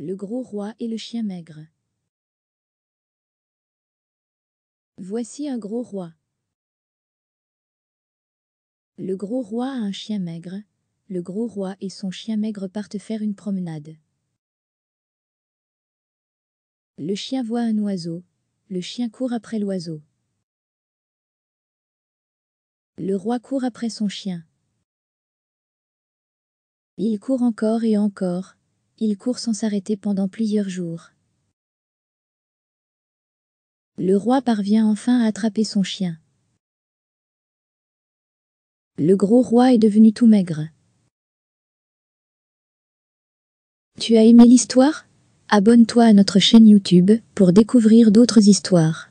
le gros roi et le chien maigre. Voici un gros roi. Le gros roi a un chien maigre. Le gros roi et son chien maigre partent faire une promenade. Le chien voit un oiseau. Le chien court après l'oiseau. Le roi court après son chien. Il court encore et encore il court sans s'arrêter pendant plusieurs jours. Le roi parvient enfin à attraper son chien. Le gros roi est devenu tout maigre. Tu as aimé l'histoire Abonne-toi à notre chaîne YouTube pour découvrir d'autres histoires.